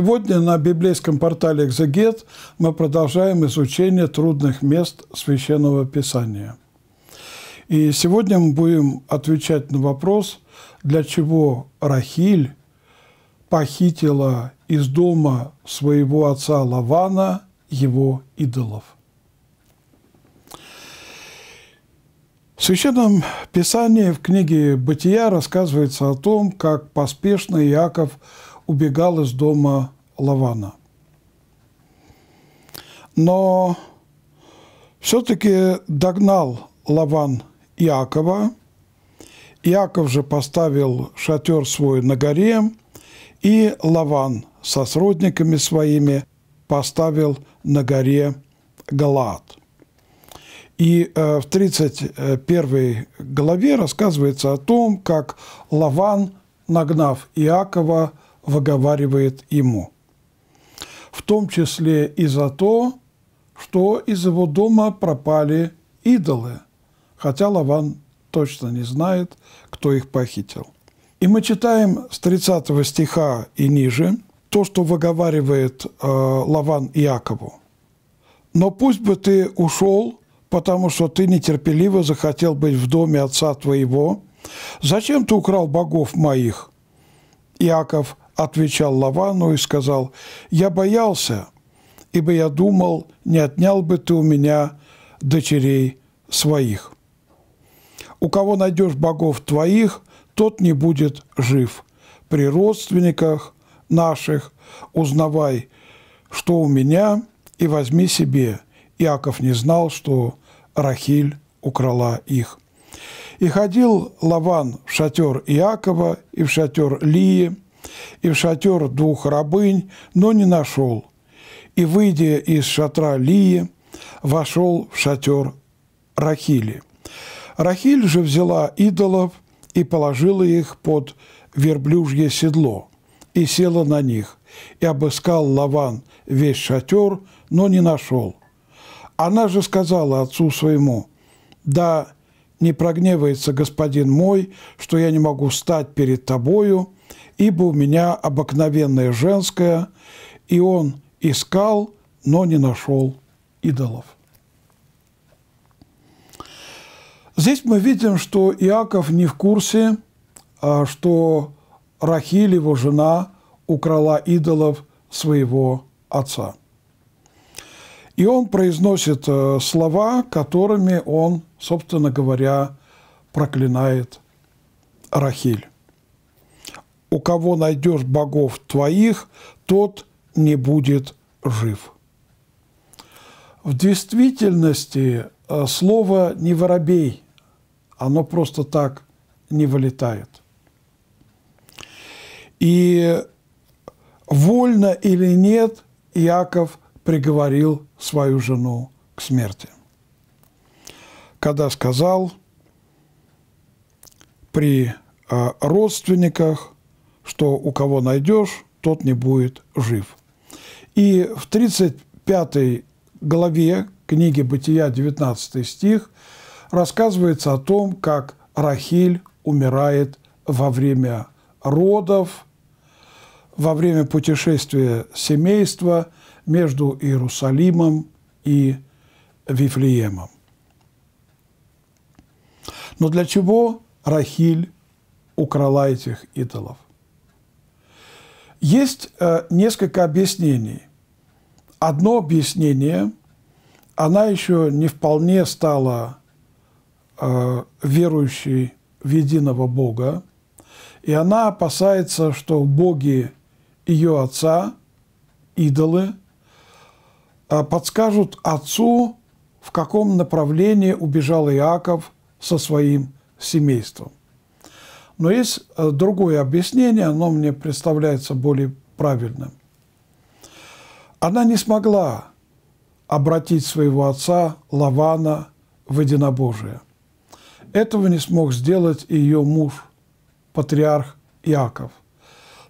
Сегодня на библейском портале «Экзегет» мы продолжаем изучение трудных мест Священного Писания. И сегодня мы будем отвечать на вопрос, для чего Рахиль похитила из дома своего отца Лавана его идолов. В Священном Писании в книге «Бытия» рассказывается о том, как поспешно Иаков убегал из дома Лавана. Но все-таки догнал Лаван Иакова. Иаков же поставил шатер свой на горе, и Лаван со сродниками своими поставил на горе Галаад. И э, в 31 главе рассказывается о том, как Лаван, нагнав Иакова, выговаривает ему, в том числе и за то, что из его дома пропали идолы, хотя Лаван точно не знает, кто их похитил. И мы читаем с 30 стиха и ниже то, что выговаривает э, Лаван Иакову. «Но пусть бы ты ушел, потому что ты нетерпеливо захотел быть в доме отца твоего. Зачем ты украл богов моих?» Иаков отвечал Лавану и сказал, «Я боялся, ибо я думал, не отнял бы ты у меня дочерей своих. У кого найдешь богов твоих, тот не будет жив. При родственниках наших узнавай, что у меня, и возьми себе». Иаков не знал, что Рахиль украла их. И ходил Лаван в шатер Иакова и в шатер Лии – и в шатер двух рабынь, но не нашел. И, выйдя из шатра Лии, вошел в шатер Рахили. Рахиль же взяла идолов и положила их под верблюжье седло, и села на них, и обыскал Лаван весь шатер, но не нашел. Она же сказала отцу своему, «Да не прогневается господин мой, что я не могу стать перед тобою, ибо у меня обыкновенное женское, и он искал, но не нашел идолов». Здесь мы видим, что Иаков не в курсе, а что Рахиль, его жена, украла идолов своего отца. И он произносит э, слова, которыми он, собственно говоря, проклинает Рахиль. «У кого найдешь богов твоих, тот не будет жив». В действительности э, слово «не воробей», оно просто так не вылетает. И вольно или нет, Иаков – приговорил свою жену к смерти. Когда сказал при э, родственниках, что у кого найдешь, тот не будет жив. И в 35 главе книги «Бытия» 19 стих рассказывается о том, как Рахиль умирает во время родов, во время путешествия семейства – между Иерусалимом и Вифлеемом. Но для чего Рахиль украла этих идолов? Есть э, несколько объяснений. Одно объяснение, она еще не вполне стала э, верующей в единого Бога, и она опасается, что боги ее отца, идолы – Э, подскажут отцу, в каком направлении убежал Иаков со своим семейством. Но есть э, другое объяснение, оно мне представляется более правильным. Она не смогла обратить своего отца Лавана в единобожие. Этого не смог сделать и ее муж, патриарх Иаков.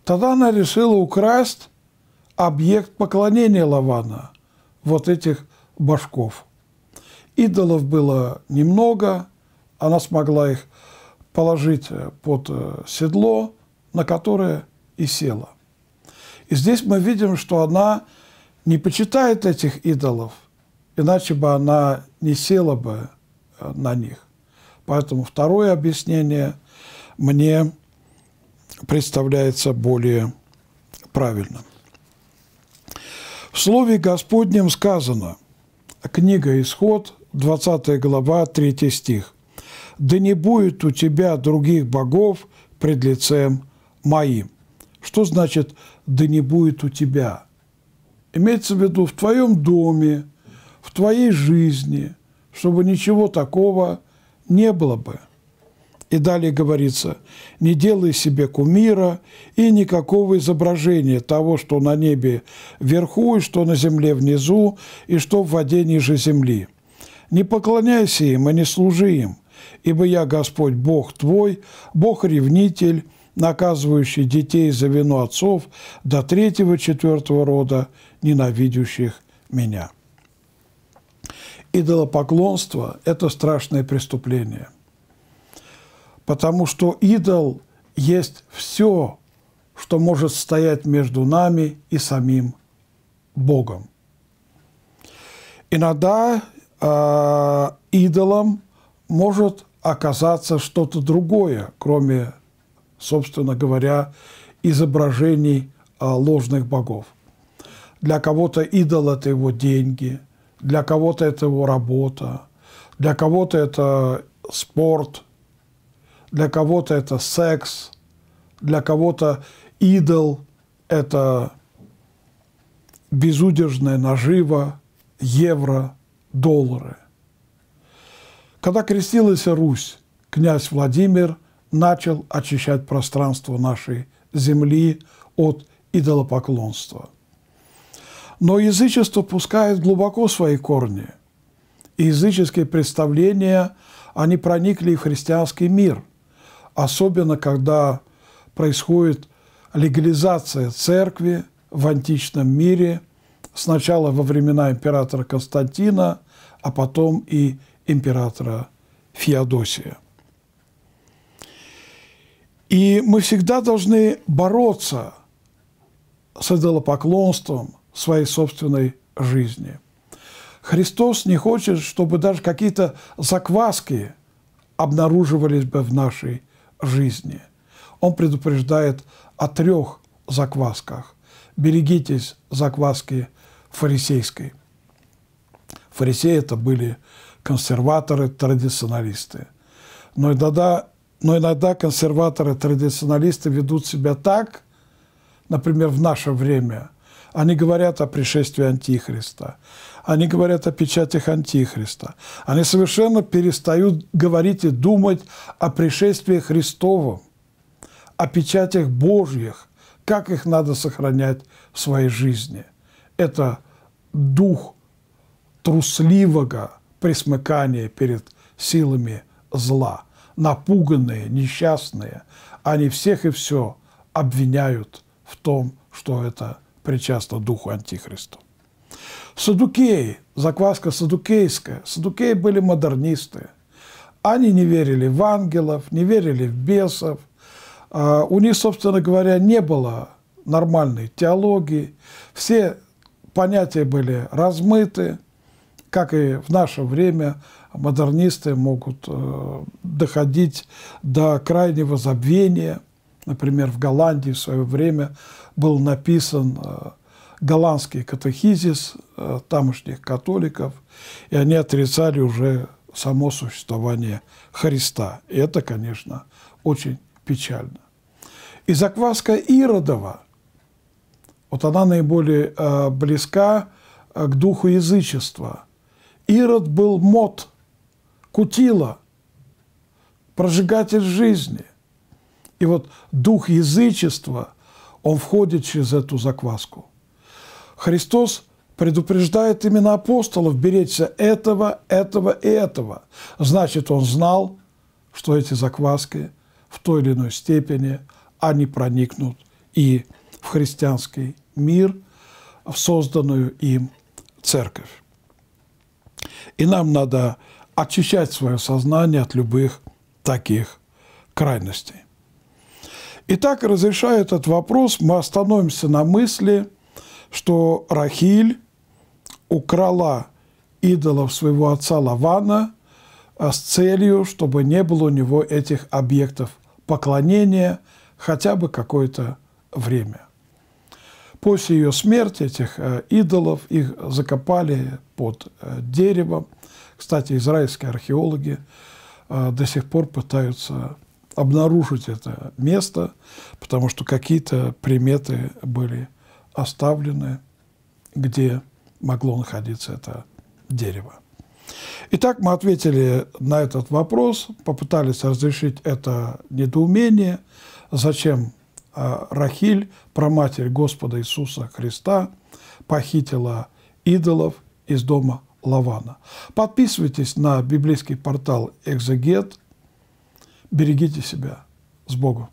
Тогда она решила украсть объект поклонения Лавана – вот этих башков. Идолов было немного, она смогла их положить э, под э, седло, на которое и села. И здесь мы видим, что она не почитает этих идолов, иначе бы она не села бы э, на них. Поэтому второе объяснение мне представляется более правильным. В Слове Господнем сказано, книга Исход, 20 глава, 3 стих, «Да не будет у тебя других богов пред лицем моим». Что значит «да не будет у тебя»? Имеется в виду в твоем доме, в твоей жизни, чтобы ничего такого не было бы. И далее говорится, не делай себе кумира и никакого изображения того, что на небе вверху, и что на земле внизу, и что в воде ниже земли. Не поклоняйся им и не служи им, ибо я Господь Бог твой, Бог-ревнитель, наказывающий детей за вину отцов до третьего, четвертого рода, ненавидящих меня. Идолопоклонство – это страшное преступление – потому что идол есть все, что может стоять между нами и самим Богом. Иногда э, идолом может оказаться что-то другое, кроме, собственно говоря, изображений э, ложных богов. Для кого-то идол – это его деньги, для кого-то это его работа, для кого-то это спорт – для кого-то это секс, для кого-то идол – это безудержная нажива, евро, доллары. Когда крестилась Русь, князь Владимир начал очищать пространство нашей земли от идолопоклонства. Но язычество пускает глубоко свои корни, и языческие представления, они проникли в христианский мир особенно когда происходит легализация церкви в античном мире, сначала во времена императора Константина, а потом и императора Феодосия. И мы всегда должны бороться с идолопоклонством своей собственной жизни. Христос не хочет, чтобы даже какие-то закваски обнаруживались бы в нашей жизни. Он предупреждает о трех заквасках. Берегитесь закваски фарисейской. Фарисеи это были консерваторы, традиционалисты. Но иногда, но иногда консерваторы, традиционалисты ведут себя так, например, в наше время. Они говорят о пришествии Антихриста они говорят о печатях Антихриста. Они совершенно перестают говорить и думать о пришествии Христовом, о печатях Божьих, как их надо сохранять в своей жизни. Это дух трусливого присмыкания перед силами зла. Напуганные, несчастные, они всех и все обвиняют в том, что это причастно духу Антихриста. Садукеи, закваска садукейская. Садукеи были модернисты. Они не верили в ангелов, не верили в бесов. А, у них, собственно говоря, не было нормальной теологии. Все понятия были размыты, как и в наше время модернисты могут э, доходить до крайнего забвения. Например, в Голландии в свое время был написан э, голландский катехизис э, тамошних католиков, и они отрицали уже само существование Христа. И это, конечно, очень печально. И закваска Иродова, вот она наиболее э, близка э, к духу язычества. Ирод был мод, кутила, прожигатель жизни. И вот дух язычества, он входит через эту закваску. Христос предупреждает именно апостолов беречься этого, этого и этого. Значит, он знал, что эти закваски в той или иной степени они проникнут и в христианский мир, в созданную им церковь. И нам надо очищать свое сознание от любых таких крайностей. Итак, разрешая этот вопрос, мы остановимся на мысли – что Рахиль украла идолов своего отца Лавана а с целью, чтобы не было у него этих объектов поклонения хотя бы какое-то время. После ее смерти этих э, идолов их закопали под э, деревом. Кстати, израильские археологи э, до сих пор пытаются обнаружить это место, потому что какие-то приметы были оставлены, где могло находиться это дерево. Итак, мы ответили на этот вопрос, попытались разрешить это недоумение, зачем а, Рахиль, проматерь Господа Иисуса Христа, похитила идолов из дома Лавана. Подписывайтесь на библейский портал «Экзегет». Берегите себя. С Богом!